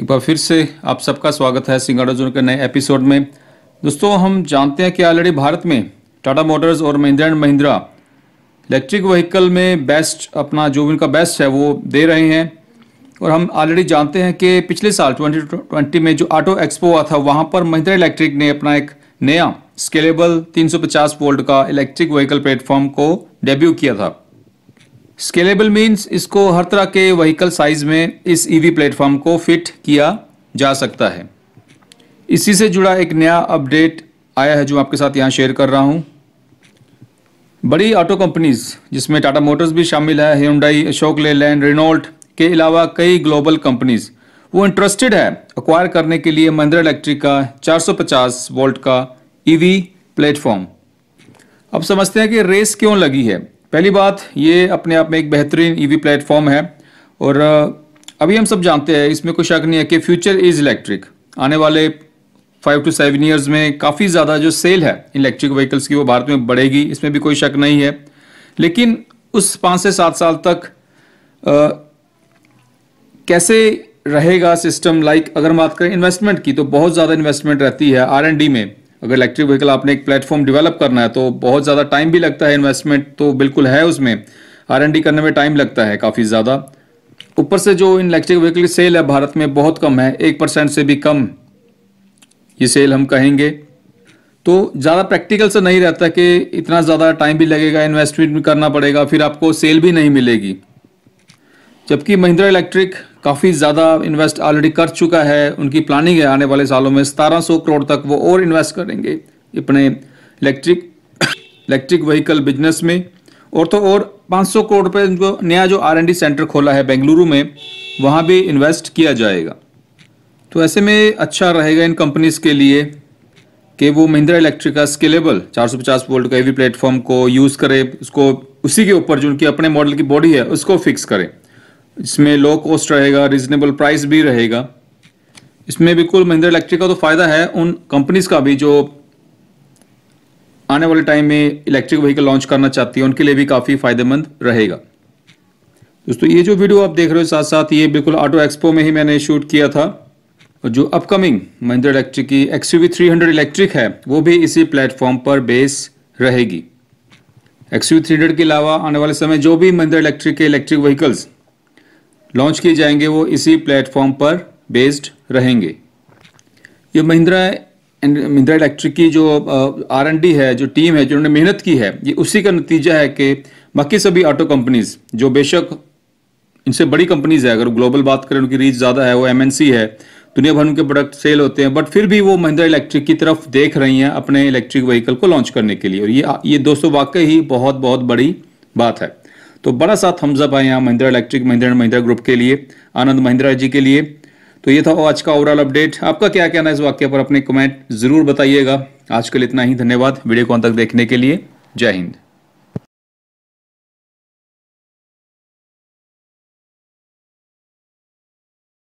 एक बार फिर से आप सबका स्वागत है सिंगाड़ा जोन के नए एपिसोड में दोस्तों हम जानते हैं कि ऑलरेडी भारत में टाटा मोटर्स और Mahindra and Mahindra electric vehicle में बेस्ट अपना जो भी उनका बेस्ट है वो दे रहे हैं और हम ऑलरेडी जानते हैं कि पिछले साल 2020 में जो ऑटो एक्सपो हुआ था वहाँ पर महिंद्रा इलेक्ट्रिक ने अपना एक नया स्केलेबल 350 वोल्ट का इलेक्ट्रिक व्हीकल प्लेटफॉर्म को डेब्यू किया था स्केलेबल मीन्स इसको हर तरह के व्हीकल साइज में इस ईवी e प्लेटफॉर्म को फिट किया जा सकता है इसी से जुड़ा एक नया अपडेट आया है जो आपके साथ यहाँ शेयर कर रहा हूँ बड़ी ऑटो कंपनीज जिसमें टाटा मोटर्स भी शामिल है हिंडाई अशोक लेलैंड रेनोल्ट के अलावा कई ग्लोबल कंपनीज वो इंटरेस्टेड है अक्वायर करने के लिए महिंद्रा इलेक्ट्रिक का 450 वोल्ट का ईवी e प्लेटफॉर्म अब समझते हैं कि रेस क्यों लगी है पहली बात ये अपने आप में एक बेहतरीन ईवी e प्लेटफॉर्म है और अभी हम सब जानते हैं इसमें कोई शक नहीं है कि फ्यूचर इज़ इलेक्ट्रिक आने वाले फाइव टू सेवन ईयर्स में काफ़ी ज़्यादा जो सेल है इलेक्ट्रिक व्हीकल्स की वो भारत में बढ़ेगी इसमें भी कोई शक नहीं है लेकिन उस पाँच से सात साल तक आ, कैसे रहेगा सिस्टम लाइक अगर बात करें इन्वेस्टमेंट की तो बहुत ज़्यादा इन्वेस्टमेंट रहती है आर एंड डी में अगर इलेक्ट्रिक व्हीकल आपने एक प्लेटफॉर्म डेवलप करना है तो बहुत ज़्यादा टाइम भी लगता है इन्वेस्टमेंट तो बिल्कुल है उसमें आर करने में टाइम लगता है काफ़ी ज़्यादा ऊपर से जो इन इलेक्ट्रिक व्हीकल की सेल है भारत में बहुत कम है एक परसेंट से भी कम ये सेल हम कहेंगे तो ज़्यादा प्रैक्टिकल से नहीं रहता कि इतना ज़्यादा टाइम भी लगेगा इन्वेस्टमेंट भी करना पड़ेगा फिर आपको सेल भी नहीं मिलेगी जबकि महिंद्रा इलेक्ट्रिक काफ़ी ज़्यादा इन्वेस्ट ऑलरेडी कर चुका है उनकी प्लानिंग है आने वाले सालों में सतारह सौ करोड़ तक वो और इन्वेस्ट करेंगे अपने इलेक्ट्रिक इलेक्ट्रिक व्हीकल बिजनेस में और तो और 500 करोड़ रुपये जो नया जो आर सेंटर खोला है बेंगलुरु में वहाँ भी इन्वेस्ट किया जाएगा तो ऐसे में अच्छा रहेगा इन कंपनीज़ के लिए कि वो महिंद्रा इलेक्ट्रिक का स्केलेबल 450 वोल्ट का एवी प्लेटफॉर्म को यूज़ करें उसको उसी के ऊपर जो उनकी अपने मॉडल की बॉडी है उसको फिक्स करें इसमें लो कॉस्ट रहेगा रिजनेबल प्राइस भी रहेगा इसमें बिल्कुल महिंद्रा इलेक्ट्रिक का तो फ़ायदा है उन कंपनीज का भी जो आने वाले टाइम में इलेक्ट्रिक व्हीकल लॉन्च करना चाहती है उनके लिए भी काफ़ी फ़ायदेमंद रहेगा दोस्तों ये जो वीडियो आप देख रहे हो साथ साथ ये बिल्कुल ऑटो एक्सपो में ही मैंने शूट किया था और जो अपकमिंग महिंद्रा इलेक्ट्रिक की X U three hundred electric है वो भी इसी प्लेटफॉर्म पर बेस रहेगी एक्स यू थ्री हंड्रेड के अलावा आने वाले समय जो भी महिंद्रा इलेक्ट्रिक के इलेक्ट्रिक व्हीकल्स लॉन्च किए जाएंगे वो इसी प्लेटफॉर्म पर बेस्ड रहेंगे ये महिंद्रा एंड महिंद्रा इलेक्ट्रिक की जो आर एन डी है जो टीम है जिन्होंने मेहनत की है ये उसी का नतीजा है कि बाकी सभी ऑटो कंपनीज जो बेशक इनसे बड़ी कंपनीज है अगर ग्लोबल बात करें उनकी रीच ज़्यादा है वो एम है दुनिया भर में उनके प्रोडक्ट सेल होते हैं बट फिर भी वो महिंद्रा इलेक्ट्रिक की तरफ देख रही हैं अपने इलेक्ट्रिक व्हीकल को लॉन्च करने के लिए और ये ये दोस्तों वाकई ही बहुत बहुत बड़ी बात है तो बड़ा सा थम्सअप है यहाँ Mahindra electric Mahindra and Mahindra group के लिए आनंद महिंद्रा जी के लिए तो ये था आज का ओवरऑल अपडेट आपका क्या कहना है इस वाक्य पर अपने कमेंट जरूर बताइएगा आज के लिए इतना ही धन्यवाद वीडियो को अंत तक देखने के लिए जय हिंद